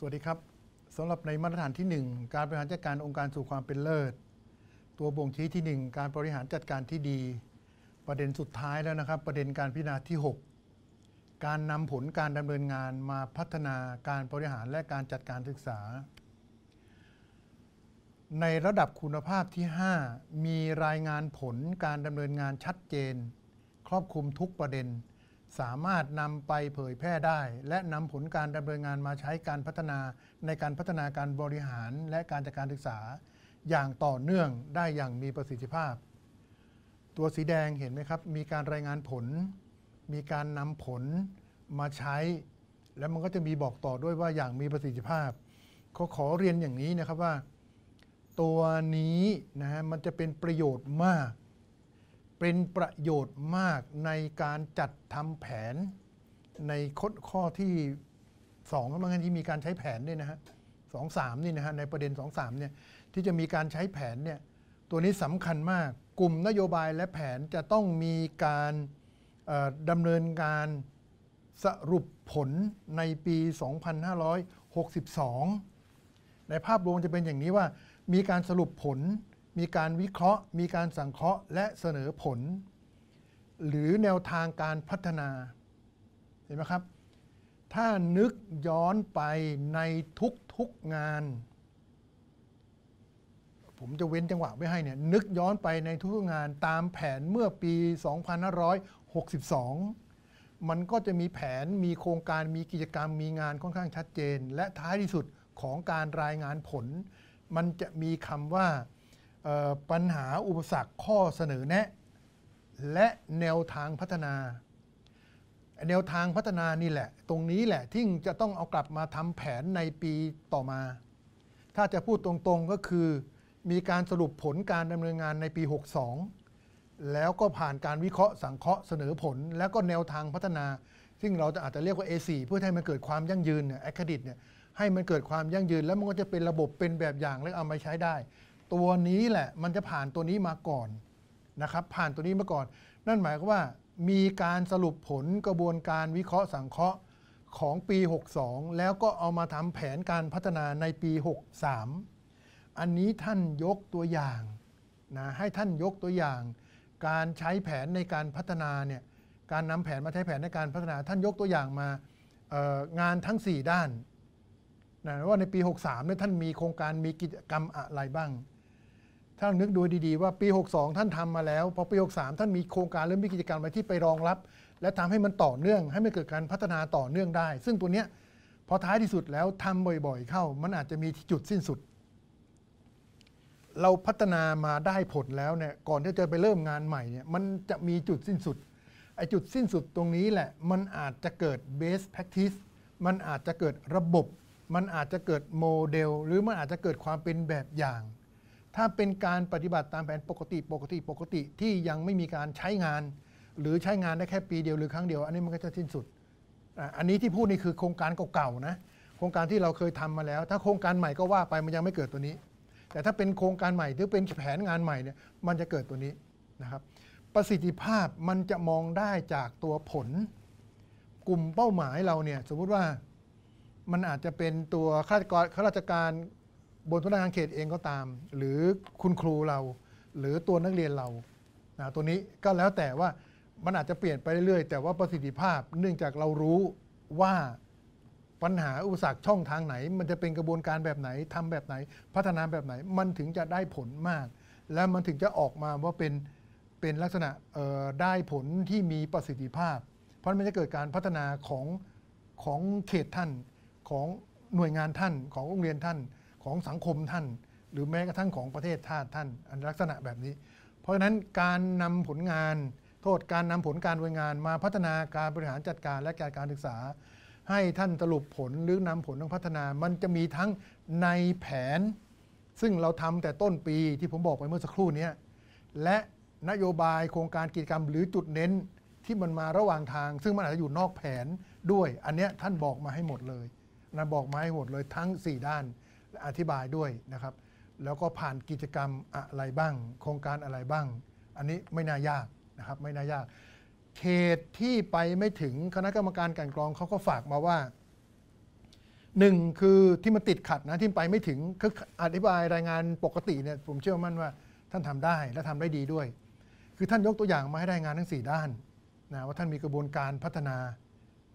สวัสดีครับ สำหรับในมาตรฐานที่ 1 การบริหารจัดการองค์การสู่ความเป็นเลิศ ตัวบ่งชี้ที่ 1 การบริหารจัดการที่ดี ประเด็นสุดท้ายแล้วนะครับ ประเด็นการพิจารณาที่ 6 การนำผลการดำเนินงานมาพัฒนาการบริหารและการจัดการศึกษา ในระดับคุณภาพที่ 5 มีรายงานผลการดำเนินงานชัดเจน ครอบคลุมทุกประเด็นสามารถนำไปเผยแพร่ได้ และนำผลการดำเนินงานมาใช้การพัฒนา ในการพัฒนาการบริหารและการจัดการศึกษาอย่างต่อเนื่องได้อย่างมีประสิทธิภาพ ตัวสีแดงเห็นไหมครับ มีการรายงานผล มีการนำผลมาใช้ แล้วมันก็จะมีบอกต่อด้วยว่าอย่างมีประสิทธิภาพเขาขอเรียนอย่างนี้นะครับว่า ตัวนี้นะฮะมันจะเป็นประโยชน์มากเป็นประโยชน์มากในการจัดทำแผนในข้อข้อที่สองแล้วมที่มีการใช้แผนด้วยนะฮะสองสามนี่นะฮะในประเด็นสองสามเนี่ยที่จะมีการใช้แผนเนี่ยตัวนี้สำคัญมากกลุ่มนโยบายและแผนจะต้องมีการดำเนินการสรุปผลในปี 2562 ในภาพรวมจะเป็นอย่างนี้ว่ามีการสรุปผลมีการวิเคราะห์ มีการสังเคราะห์ และเสนอผล หรือแนวทางการพัฒนา เห็นไหมครับ ถ้านึกย้อนไปในทุกๆงาน ผมจะเว้นจังหวะไว้ให้เนี่ย นึกย้อนไปในทุกงานตามแผนเมื่อปี 2562 มันก็จะมีแผนมีโครงการมีกิจกรรม มีงานค่อนข้างชัดเจน และท้ายที่สุด ของการรายงานผล มันจะมีคำว่าปัญหาอุปสรรคข้อเสนอแนะ และแนวทางพัฒนา แนวทางพัฒนานี่แหละ ตรงนี้แหละ ที่จะต้องเอากลับมาทำแผนในปีต่อมา ถ้าจะพูดตรงๆก็คือ มีการสรุปผลการดำเนินงานในปี 62 แล้วก็ผ่านการวิเคราะห์สังเคราะห์เสนอผล แล้วก็แนวทางพัฒนา ซึ่งเราจะอาจจะเรียกว่า A4 เพื่อให้มันเกิดความยั่งยืนเนี่ยแอคดิตเนี่ยให้มันเกิดความยั่งยืนแล้วมันก็จะเป็นระบบเป็นแบบอย่างแล้วเอามาใช้ได้ตัวนี้แหละมันจะผ่านตัวนี้มาก่อนนะครับผ่านตัวนี้มาก่อน นั่นหมายความว่ามีการสรุปผลกระบวนการวิเคราะห์สังเคราะห์ของปี 62 แล้วก็เอามาทำแผนการพัฒนาในปี 63 อันนี้ท่านยกตัวอย่างนะให้ท่านยกตัวอย่าง การใช้แผนในการพัฒนาเนี่ยการนำแผนมาใช้แผนในการพัฒนาท่านยกตัวอย่างมางานทั้ง 4 ด้านนะว่าในปี 63เนี่ยท่านมีโครงการมีกิจกรรมอะไรบ้างถ้านึกดูดีๆว่าปี 62 ท่านทำมาแล้วพอปี 63 ท่านมีโครงการเริ่มมีกิจกรรมอะไรที่ไปรองรับ และทำให้มันต่อเนื่องให้มันเกิดการพัฒนาต่อเนื่องได้ ซึ่งตัวเนี้ยพอท้ายที่สุดแล้วทำบ่อยๆเข้า มันอาจจะมีจุดสิ้นสุด เราพัฒนามาได้ผลแล้วเนี่ยก่อนที่จะไปเริ่มงานใหม่เนี่ยมันจะมีจุดสิ้นสุดไอจุดสิ้นสุดตรงนี้แหละมันอาจจะเกิด best practice มันอาจจะเกิดระบบ มันอาจจะเกิดโมเดลหรือมันอาจจะเกิดความเป็นแบบอย่างถ้าเป็นการปฏิบัติตามแผนปกติปกติปกติที่ยังไม่มีการใช้งาน หรือใช้งานได้แค่ปีเดียวหรือครั้งเดียวอันนี้มันก็จะสิ้นสุด อันนี้ที่พูดนี่คือโครงการเก่าๆนะโครงการที่เราเคยทำมาแล้ว ถ้าโครงการใหม่ก็ว่าไปมันยังไม่เกิดตัวนี้ แต่ถ้าเป็นโครงการใหม่หรือเป็นแผนงานใหม่เนี่ยมันจะเกิดตัวนี้นะครับ ประสิทธิภาพมันจะมองได้จากตัวผลกลุ่มเป้าหมายเราเนี่ยสมมุติว่ามันอาจจะเป็นตัวข้าราชการข้าราชการบนพนักงานเขตเองก็ตาม หรือคุณครูเรา หรือตัวนักเรียนเรานะตัวนี้ก็แล้วแต่ว่ามันอาจจะเปลี่ยนไปเรื่อยๆ แต่ว่าประสิทธิภาพ เนื่องจากเรารู้ว่าปัญหาอุปสรรคช่องทางไหน มันจะเป็นกระบวนการแบบไหนทำแบบไหน พัฒนาแบบไหนมันถึงจะได้ผลมาก และมันถึงจะออกมาว่าเป็นเป็นลักษณะได้ผลที่มีประสิทธิภาพ เพราะมันจะเกิดการพัฒนาของของเขตท่านของหน่วยงานท่านของโรงเรียนท่านของสังคมท่านหรือแม้กระทั่งของประเทศชาติท่านอันลักษณะแบบนี้ เพราะฉะนั้นการนำผลงาน โทษการนำผลการบริงานมาพัฒนาการบริหารจัดการและการการศึกษาให้ท่านสรุปผลหรือนำผลทาองพัฒนา มันจะมีทั้งในแผน ซึ่งเราทำแต่ต้นปีที่ผมบอกไปเมื่อสักครู่นี้และนโยบายโครงการกิจกรรมหรือจุดเน้นที่มันมาระหว่างทาง ซึ่งมันอาจจะอยู่นอกแผนด้วยอันนี้ท่านบอกมาให้หมดเลยนะบอกมาให้หมดเลยทั้ง 4 ด้านอธิบายด้วยนะครับ แล้วก็ผ่านกิจกรรมอะไรบ้าง โครงการอะไรบ้าง อันนี้ไม่น่ายากนะครับ ไม่น่ายาก เขตที่ไปไม่ถึงคณะกรรมการการกรองเขาก็ฝากมาว่าหนึ่งคือที่มันติดขัดนะที่ไปไม่ถึงคืออธิบายรายงานปกติเนี่ยผมเชื่อมั่นว่าท่านทำได้และทำได้ดีด้วย คือท่านยกตัวอย่างมาให้รายงานทั้ง 4 ด้านนะว่าท่านมีกระบวนการพัฒนา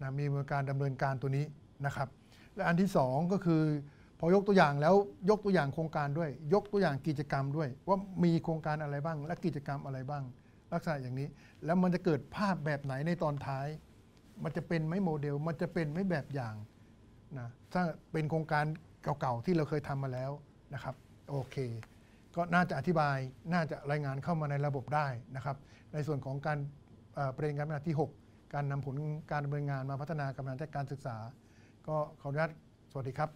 นะมีกระบวนการดำเนินการตัวนี้นะครับ และอันที่ 2 ก็คือพอยกตัวอย่างแล้วยกตัวอย่างโครงการด้วย ยกตัวอย่างกิจกรรมด้วย ว่ามีโครงการอะไรบ้างและกิจกรรมอะไรบ้างลักษณะอย่างนี้ แล้วมันจะเกิดภาพแบบไหนในตอนท้าย มันจะเป็นไม่โมเดล มันจะเป็นไม่แบบอย่างนะถ้าเป็นโครงการเก่าๆที่เราเคยทำมาแล้วนะครับโอเค ก็น่าจะอธิบายน่าจะรายงานเข้ามาในระบบได้นะครับ ในส่วนของการประเด็นการพัฒนาที่ 6 การนำผลการดำเนินงานมาพัฒนากำลารจัดการศึกษา ก็ขออนุญาตสวัสดีครับ